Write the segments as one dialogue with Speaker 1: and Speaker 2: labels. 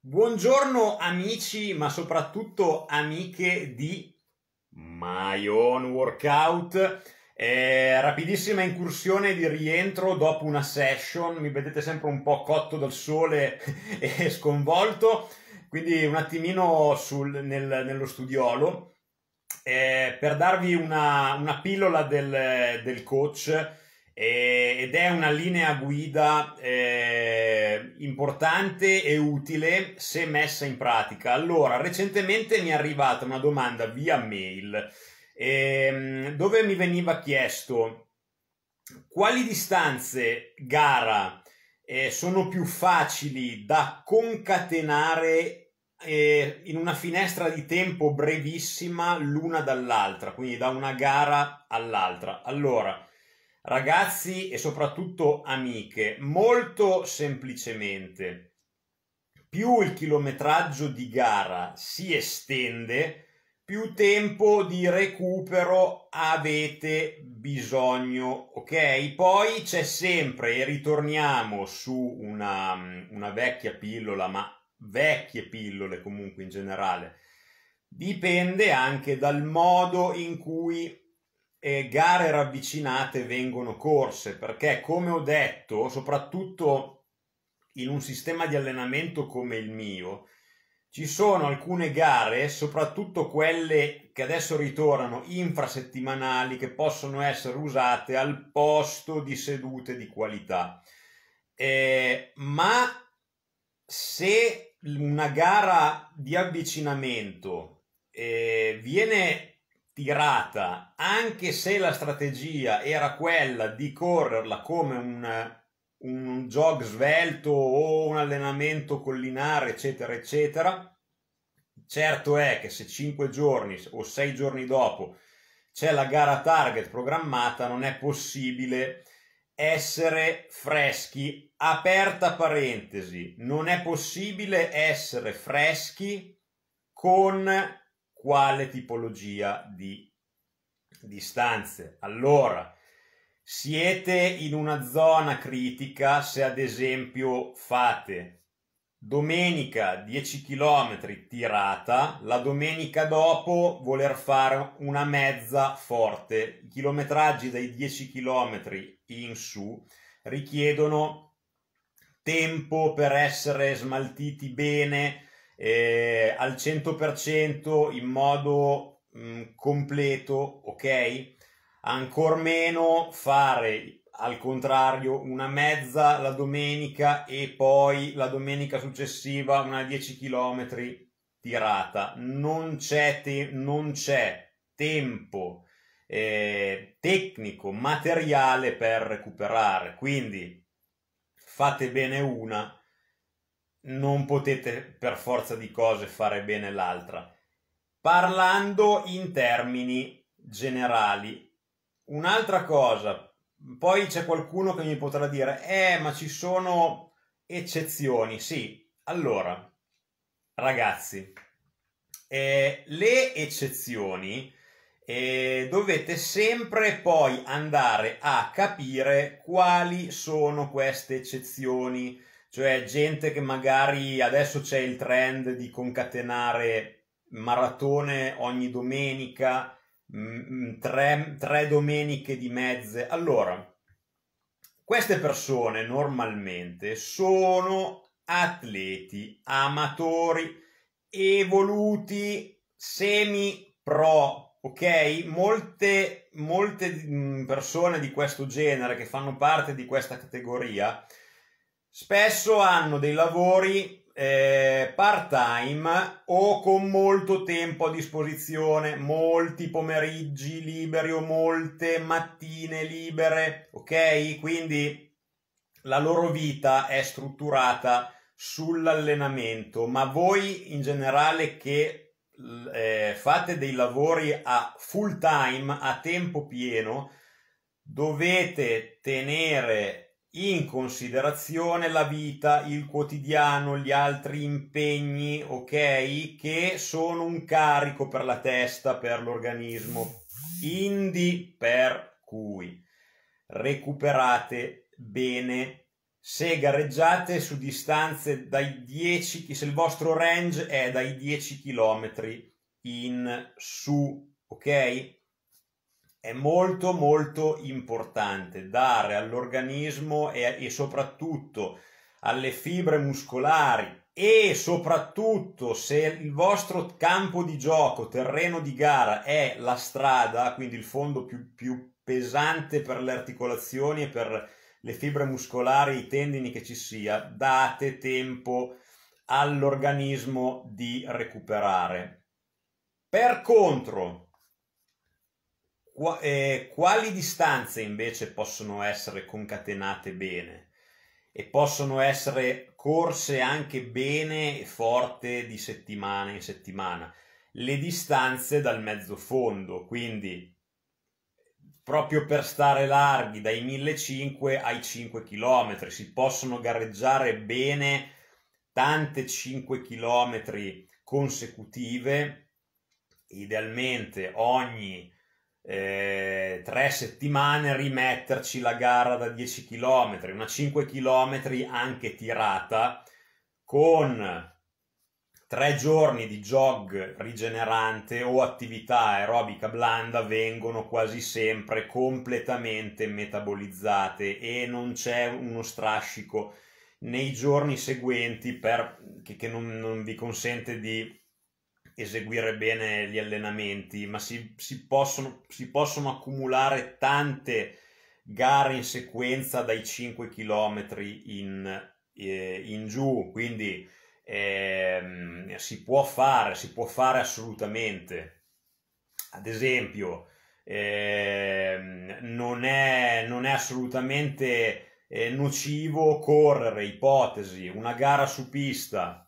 Speaker 1: Buongiorno amici, ma soprattutto amiche di My Own Workout. Eh, rapidissima incursione di rientro dopo una session, mi vedete sempre un po' cotto dal sole e sconvolto, quindi un attimino sul, nel, nello studiolo. Eh, per darvi una, una pillola del, del coach, eh, ed è una linea guida eh, importante e utile se messa in pratica. Allora, recentemente mi è arrivata una domanda via mail ehm, dove mi veniva chiesto quali distanze gara eh, sono più facili da concatenare eh, in una finestra di tempo brevissima l'una dall'altra, quindi da una gara all'altra. Allora, Ragazzi e soprattutto amiche, molto semplicemente, più il chilometraggio di gara si estende, più tempo di recupero avete bisogno, ok? Poi c'è sempre, e ritorniamo su una, una vecchia pillola, ma vecchie pillole comunque in generale, dipende anche dal modo in cui eh, gare ravvicinate vengono corse perché come ho detto soprattutto in un sistema di allenamento come il mio ci sono alcune gare soprattutto quelle che adesso ritornano infrasettimanali che possono essere usate al posto di sedute di qualità eh, ma se una gara di avvicinamento eh, viene tirata, anche se la strategia era quella di correrla come un, un jog svelto o un allenamento collinare, eccetera, eccetera, certo è che se 5 giorni o 6 giorni dopo c'è la gara target programmata, non è possibile essere freschi, aperta parentesi, non è possibile essere freschi con quale tipologia di, distanze. Allora, siete in una zona critica se ad esempio fate domenica 10 km tirata, la domenica dopo voler fare una mezza forte. I chilometraggi dai 10 km in su richiedono tempo per essere smaltiti bene, eh, al 100% in modo mh, mm, completo, ok? Ancora meno fare al contrario una mezza la domenica e poi la domenica successiva una 10 km tirata. Non c'è, te- non c'è tempo eh, tecnico, materiale per recuperare. Quindi fate bene una non potete per forza di cose fare bene l'altra. Parlando in termini generali, un'altra cosa, poi c'è qualcuno che mi potrà dire, eh, ma ci sono eccezioni. Sì, allora, ragazzi, eh, le eccezioni eh, dovete sempre poi andare a capire quali sono queste eccezioni cioè gente che magari adesso c'è il trend di concatenare maratone ogni domenica, mm, mm, tre, tre domeniche di mezze. Allora, queste persone normalmente sono atleti amatori evoluti semi pro, ok? Molte, molte mm, persone di questo genere che fanno parte di questa categoria spesso hanno dei lavori eh, part time o con molto tempo a disposizione, molti pomeriggi liberi o molte mattine libere, ok? Quindi la loro vita è strutturata sull'allenamento, ma voi in generale che eh, fate dei lavori a full time, a tempo pieno, dovete tenere in considerazione la vita, il quotidiano, gli altri impegni, ok, che sono un carico per la testa, per l'organismo. Quindi, per cui recuperate bene se gareggiate su distanze dai 10 se il vostro range è dai 10 km in su, ok? è molto molto importante dare all'organismo e, e soprattutto alle fibre muscolari e soprattutto se il vostro campo di gioco, terreno di gara è la strada, quindi il fondo più, più pesante per le articolazioni e per le fibre muscolari, i tendini che ci sia, date tempo all'organismo di recuperare. Per contro, Qua, eh, quali distanze invece possono essere concatenate bene e possono essere corse anche bene e forte di settimana in settimana? Le distanze dal mezzo fondo, quindi proprio per stare larghi dai 1.500 ai 5 km, si possono gareggiare bene tante 5 km consecutive, idealmente ogni eh, tre settimane rimetterci la gara da 10 km, una 5 km anche tirata, con tre giorni di jog rigenerante o attività aerobica blanda vengono quasi sempre completamente metabolizzate e non c'è uno strascico nei giorni seguenti per, che, che non, non vi consente di eseguire bene gli allenamenti, ma si, si, possono, si possono accumulare tante gare in sequenza dai 5 km in, eh, in giù, quindi eh, si può fare, si può fare assolutamente. Ad esempio, eh, non, è, non, è, assolutamente eh, nocivo correre, ipotesi, una gara su pista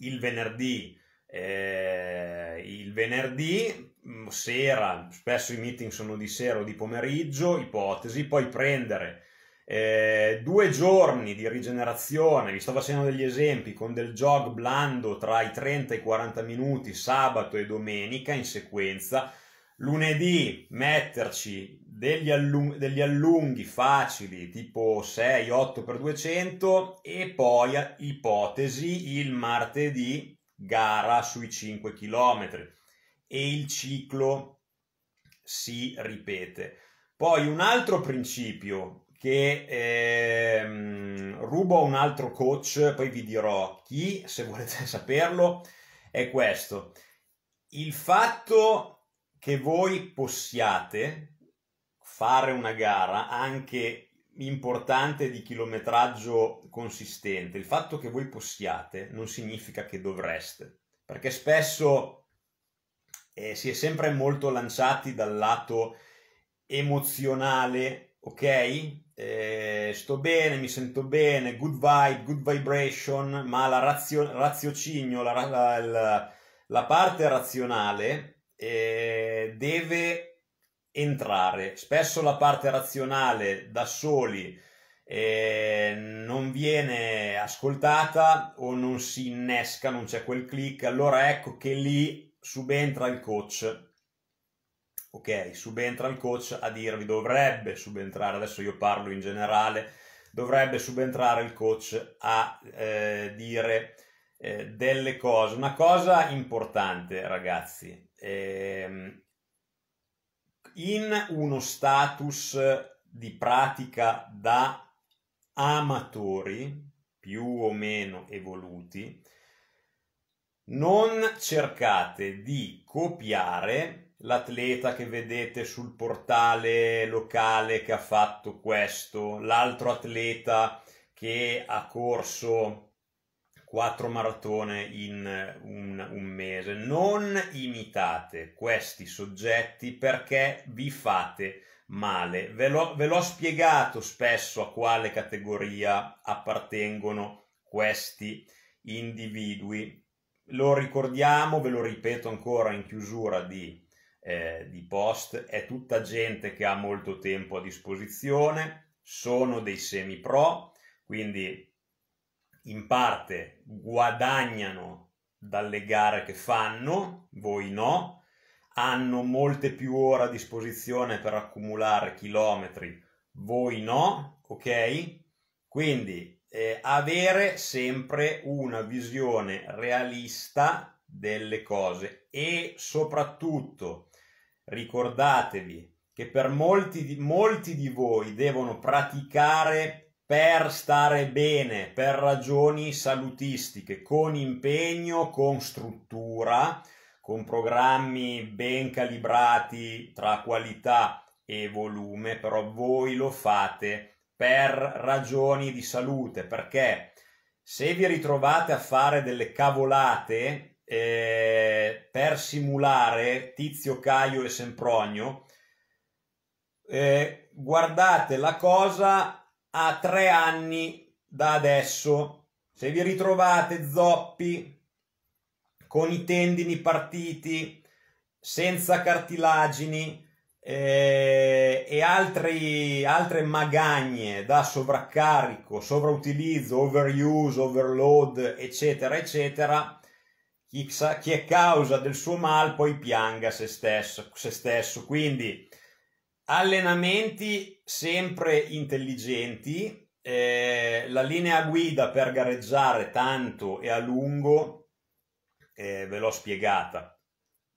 Speaker 1: il venerdì eh, il venerdì mm, sera, spesso i meeting sono di sera o di pomeriggio, ipotesi, poi prendere eh, due giorni di rigenerazione, vi sto facendo degli esempi, con del jog blando tra i 30 e i 40 minuti sabato e domenica in sequenza, lunedì metterci degli, allunghi, degli allunghi facili tipo 6-8 per 200 e poi ipotesi il martedì gara sui 5 km e il ciclo si ripete. Poi un altro principio che ehm, rubo a un altro coach, poi vi dirò chi, se volete saperlo, è questo. Il fatto che voi possiate fare una gara anche importante di chilometraggio consistente. Il fatto che voi possiate non significa che dovreste, perché spesso eh, si è sempre molto lanciati dal lato emozionale, ok? Eh, sto bene, mi sento bene, good vibe, good vibration, ma la razio- raziocinio, la, la, la, la parte razionale eh, deve entrare. Spesso la parte razionale da soli eh, non viene ascoltata o non si innesca, non c'è quel click, allora ecco che lì subentra il coach. Ok, subentra il coach a dirvi dovrebbe subentrare, adesso io parlo in generale, dovrebbe subentrare il coach a eh, dire eh, delle cose. Una cosa importante, ragazzi, ehm, in uno status di pratica da amatori più o meno evoluti, non cercate di copiare l'atleta che vedete sul portale locale che ha fatto questo, l'altro atleta che ha corso quattro maratone in un un mese. Non imitate questi soggetti perché vi fate male. Ve l'ho, ve l'ho spiegato spesso a quale categoria appartengono questi individui. Lo ricordiamo, ve lo ripeto ancora in chiusura di eh, di post, è tutta gente che ha molto tempo a disposizione, sono dei semi pro, quindi in parte guadagnano dalle gare che fanno, voi no, hanno molte più ore a disposizione per accumulare chilometri, voi no, ok? Quindi eh, avere sempre una visione realista delle cose e soprattutto ricordatevi che per molti di, molti di voi devono praticare per stare bene, per ragioni salutistiche, con impegno, con struttura, con programmi ben calibrati tra qualità e volume, però voi lo fate per ragioni di salute, perché se vi ritrovate a fare delle cavolate eh, per simulare Tizio, Caio e Sempronio, eh, guardate la cosa a tre anni da adesso. Se vi ritrovate zoppi, con i tendini partiti, senza cartilagini eh, e altri, altre magagne da sovraccarico, sovrautilizzo, overuse, overload, eccetera, eccetera, chi, chi è causa del suo mal poi pianga se stesso. Se stesso. Quindi Allenamenti sempre intelligenti, eh, la linea guida per gareggiare tanto e a lungo eh, ve l'ho spiegata.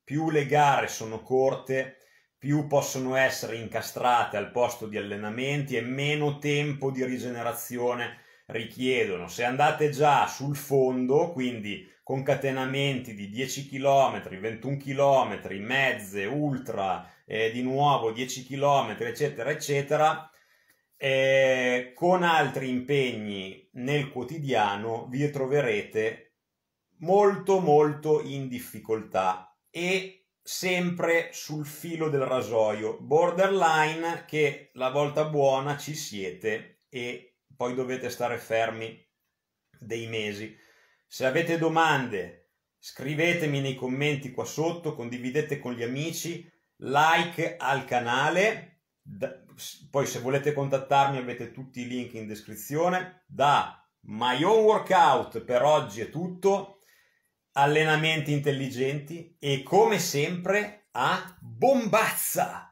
Speaker 1: Più le gare sono corte, più possono essere incastrate al posto di allenamenti e meno tempo di rigenerazione richiedono. Se andate già sul fondo, quindi concatenamenti di 10 km, 21 km, mezze, ultra, eh, di nuovo 10 km, eccetera, eccetera, eh, con altri impegni nel quotidiano vi troverete molto molto in difficoltà e sempre sul filo del rasoio, borderline che la volta buona ci siete e poi dovete stare fermi dei mesi. Se avete domande scrivetemi nei commenti qua sotto, condividete con gli amici, like al canale, da, poi se volete contattarmi avete tutti i link in descrizione, da My Own Workout per oggi è tutto, allenamenti intelligenti e come sempre a bombazza!